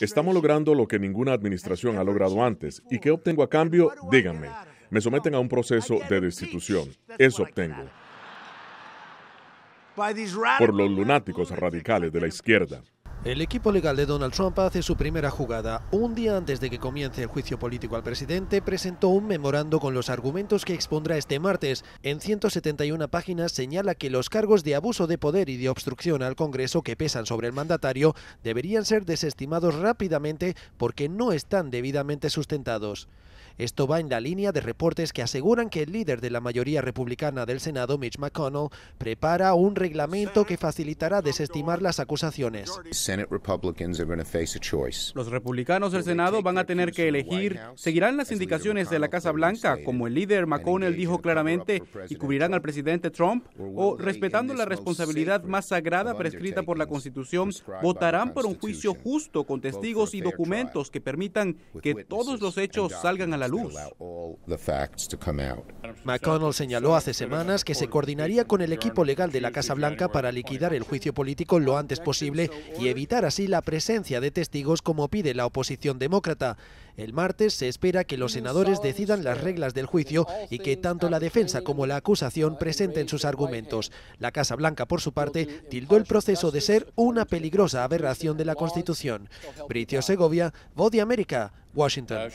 Estamos logrando lo que ninguna administración ha logrado antes. ¿Y qué obtengo a cambio? Díganme. Me someten a un proceso de destitución. Eso obtengo. Por los lunáticos radicales de la izquierda. El equipo legal de Donald Trump hace su primera jugada. Un día antes de que comience el juicio político al presidente, presentó un memorando con los argumentos que expondrá este martes. En 171 páginas señala que los cargos de abuso de poder y de obstrucción al Congreso que pesan sobre el mandatario deberían ser desestimados rápidamente porque no están debidamente sustentados. Esto va en la línea de reportes que aseguran que el líder de la mayoría republicana del Senado, Mitch McConnell, prepara un reglamento que facilitará desestimar las acusaciones. Los republicanos del Senado van a tener que elegir, seguirán las indicaciones de la Casa Blanca, como el líder McConnell dijo claramente, y cubrirán al presidente Trump, o respetando la responsabilidad más sagrada prescrita por la Constitución, votarán por un juicio justo con testigos y documentos que permitan que todos los hechos salgan a la luz. McConnell señaló hace semanas que se coordinaría con el equipo legal de la Casa Blanca para liquidar el juicio político lo antes posible y evitar así la presencia de testigos como pide la oposición demócrata. El martes se espera que los senadores decidan las reglas del juicio y que tanto la defensa como la acusación presenten sus argumentos. La Casa Blanca, por su parte, tildó el proceso de ser una peligrosa aberración de la Constitución. Britio Segovia, Voz América, Washington.